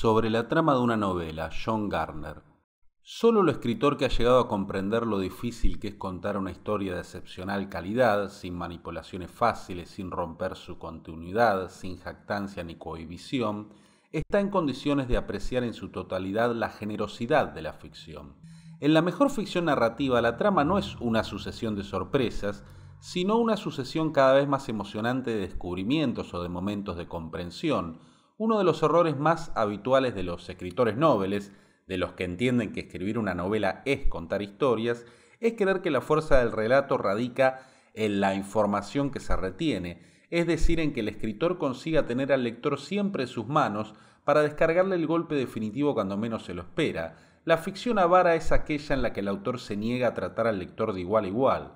sobre la trama de una novela, John Garner. Solo el escritor que ha llegado a comprender lo difícil que es contar una historia de excepcional calidad, sin manipulaciones fáciles, sin romper su continuidad, sin jactancia ni cohibición, está en condiciones de apreciar en su totalidad la generosidad de la ficción. En la mejor ficción narrativa la trama no es una sucesión de sorpresas, sino una sucesión cada vez más emocionante de descubrimientos o de momentos de comprensión, uno de los errores más habituales de los escritores noveles, de los que entienden que escribir una novela es contar historias, es creer que la fuerza del relato radica en la información que se retiene, es decir, en que el escritor consiga tener al lector siempre en sus manos para descargarle el golpe definitivo cuando menos se lo espera. La ficción avara es aquella en la que el autor se niega a tratar al lector de igual a igual.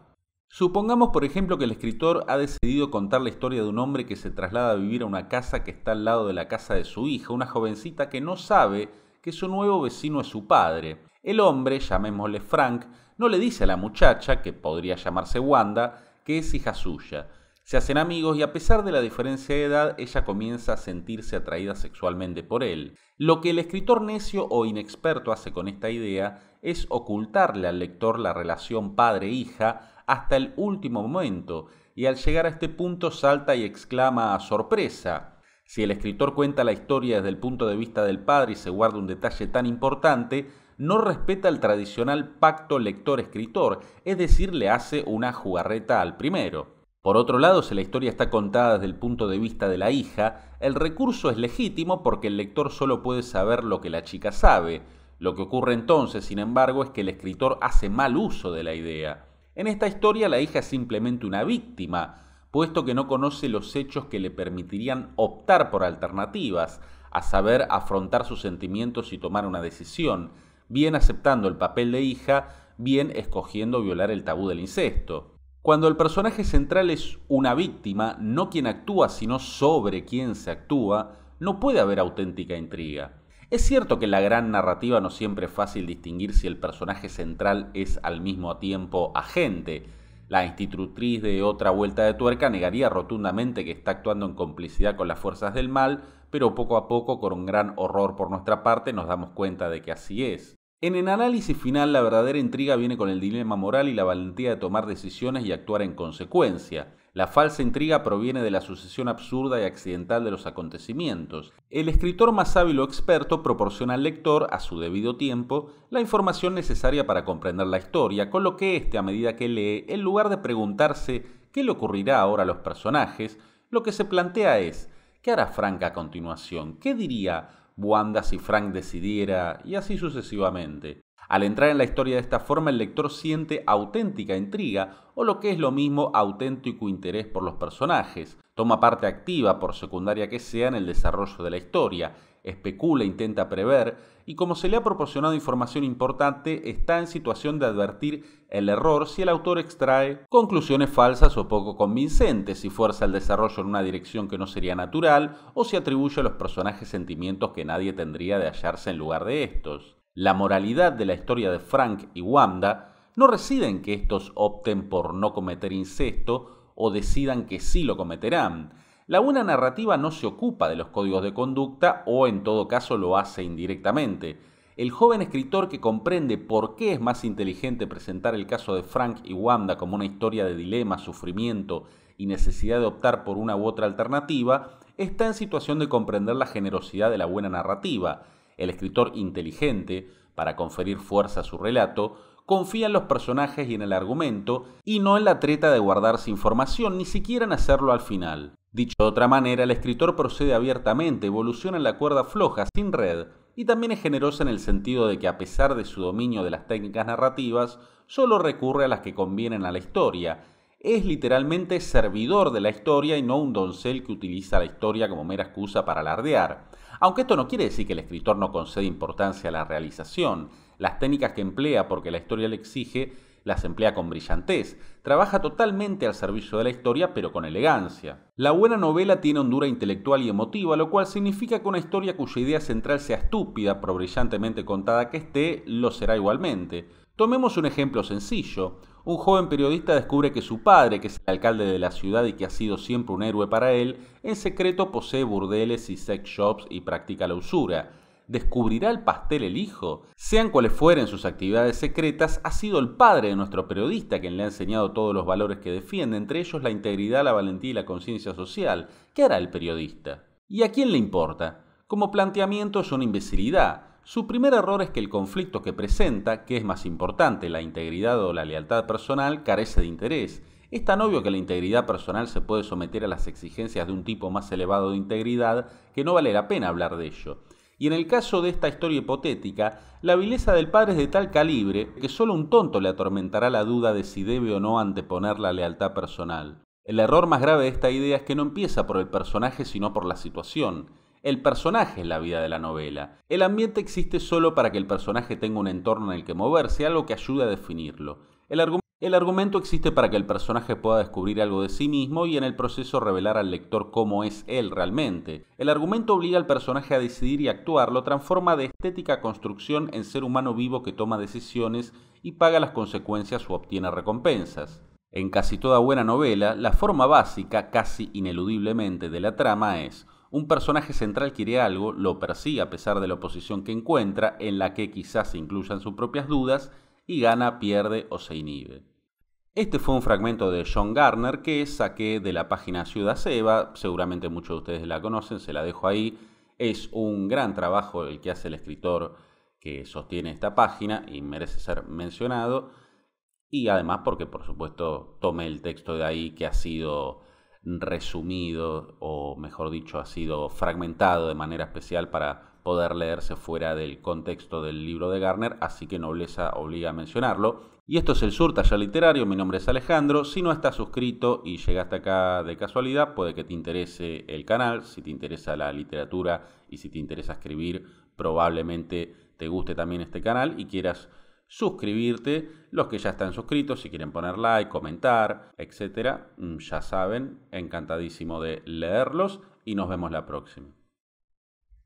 Supongamos, por ejemplo, que el escritor ha decidido contar la historia de un hombre que se traslada a vivir a una casa que está al lado de la casa de su hija, una jovencita que no sabe que su nuevo vecino es su padre. El hombre, llamémosle Frank, no le dice a la muchacha, que podría llamarse Wanda, que es hija suya. Se hacen amigos y a pesar de la diferencia de edad, ella comienza a sentirse atraída sexualmente por él. Lo que el escritor necio o inexperto hace con esta idea es ocultarle al lector la relación padre-hija hasta el último momento, y al llegar a este punto salta y exclama a sorpresa. Si el escritor cuenta la historia desde el punto de vista del padre y se guarda un detalle tan importante, no respeta el tradicional pacto lector-escritor, es decir, le hace una jugarreta al primero. Por otro lado, si la historia está contada desde el punto de vista de la hija, el recurso es legítimo porque el lector solo puede saber lo que la chica sabe. Lo que ocurre entonces, sin embargo, es que el escritor hace mal uso de la idea. En esta historia la hija es simplemente una víctima, puesto que no conoce los hechos que le permitirían optar por alternativas, a saber, afrontar sus sentimientos y tomar una decisión, bien aceptando el papel de hija, bien escogiendo violar el tabú del incesto. Cuando el personaje central es una víctima, no quien actúa, sino sobre quien se actúa, no puede haber auténtica intriga. Es cierto que en la gran narrativa no siempre es fácil distinguir si el personaje central es al mismo tiempo agente. La institutriz de otra vuelta de tuerca negaría rotundamente que está actuando en complicidad con las fuerzas del mal, pero poco a poco, con un gran horror por nuestra parte, nos damos cuenta de que así es. En el análisis final, la verdadera intriga viene con el dilema moral y la valentía de tomar decisiones y actuar en consecuencia. La falsa intriga proviene de la sucesión absurda y accidental de los acontecimientos. El escritor más hábil o experto proporciona al lector, a su debido tiempo, la información necesaria para comprender la historia, con lo que éste, a medida que lee, en lugar de preguntarse qué le ocurrirá ahora a los personajes, lo que se plantea es, ¿qué hará franca a continuación? ¿Qué diría? Wanda si Frank decidiera, y así sucesivamente. Al entrar en la historia de esta forma, el lector siente auténtica intriga, o lo que es lo mismo, auténtico interés por los personajes. Toma parte activa, por secundaria que sea, en el desarrollo de la historia, especula, intenta prever, y como se le ha proporcionado información importante, está en situación de advertir el error si el autor extrae conclusiones falsas o poco convincentes, si fuerza el desarrollo en una dirección que no sería natural, o si atribuye a los personajes sentimientos que nadie tendría de hallarse en lugar de estos. La moralidad de la historia de Frank y Wanda no reside en que estos opten por no cometer incesto o decidan que sí lo cometerán. La buena narrativa no se ocupa de los códigos de conducta o en todo caso lo hace indirectamente. El joven escritor que comprende por qué es más inteligente presentar el caso de Frank y Wanda como una historia de dilema, sufrimiento y necesidad de optar por una u otra alternativa, está en situación de comprender la generosidad de la buena narrativa el escritor inteligente, para conferir fuerza a su relato, confía en los personajes y en el argumento, y no en la treta de guardarse información, ni siquiera en hacerlo al final. Dicho de otra manera, el escritor procede abiertamente, evoluciona en la cuerda floja, sin red, y también es generosa en el sentido de que a pesar de su dominio de las técnicas narrativas, solo recurre a las que convienen a la historia. Es literalmente servidor de la historia y no un doncel que utiliza la historia como mera excusa para alardear. Aunque esto no quiere decir que el escritor no concede importancia a la realización, las técnicas que emplea porque la historia le exige, las emplea con brillantez, trabaja totalmente al servicio de la historia pero con elegancia. La buena novela tiene hondura intelectual y emotiva, lo cual significa que una historia cuya idea central sea estúpida, pero brillantemente contada que esté, lo será igualmente. Tomemos un ejemplo sencillo. Un joven periodista descubre que su padre, que es el alcalde de la ciudad y que ha sido siempre un héroe para él, en secreto posee burdeles y sex shops y practica la usura. ¿Descubrirá el pastel el hijo? Sean cuales fueren sus actividades secretas, ha sido el padre de nuestro periodista quien le ha enseñado todos los valores que defiende, entre ellos la integridad, la valentía y la conciencia social. ¿Qué hará el periodista? ¿Y a quién le importa? Como planteamiento es una imbecilidad. Su primer error es que el conflicto que presenta, que es más importante, la integridad o la lealtad personal, carece de interés. Es tan obvio que la integridad personal se puede someter a las exigencias de un tipo más elevado de integridad que no vale la pena hablar de ello. Y en el caso de esta historia hipotética, la vileza del padre es de tal calibre que solo un tonto le atormentará la duda de si debe o no anteponer la lealtad personal. El error más grave de esta idea es que no empieza por el personaje sino por la situación el personaje es la vida de la novela. El ambiente existe solo para que el personaje tenga un entorno en el que moverse, algo que ayude a definirlo. El, argumento existe para que el personaje pueda descubrir algo de sí mismo y en el proceso revelar al lector cómo es él realmente. El argumento obliga al personaje a decidir y actuar, lo transforma de estética construcción en ser humano vivo que toma decisiones y paga las consecuencias o obtiene recompensas. En casi toda buena novela, la forma básica, casi ineludiblemente, de la trama es un personaje central quiere algo, lo persigue a pesar de la oposición que encuentra, en la que quizás se incluyan sus propias dudas, y gana, pierde o se inhibe. Este fue un fragmento de John Garner que saqué de la página Ciudad Seba, seguramente muchos de ustedes la conocen, se la dejo ahí. Es un gran trabajo el que hace el escritor que sostiene esta página y merece ser mencionado. Y además porque por supuesto tomé el texto de ahí que ha sido resumido o, mejor dicho, ha sido fragmentado de manera especial para poder leerse fuera del contexto del libro de Garner, así que nobleza obliga a mencionarlo. Y esto es el Sur Literario, mi nombre es Alejandro, si no estás suscrito y llegaste acá de casualidad, puede que te interese el canal, si te interesa la literatura y si te interesa escribir, probablemente te guste también este canal y quieras suscribirte. Los que ya están suscritos, si quieren poner like, comentar, etcétera, mm, ya saben, encantadísimo de leerlos y nos vemos la próxima.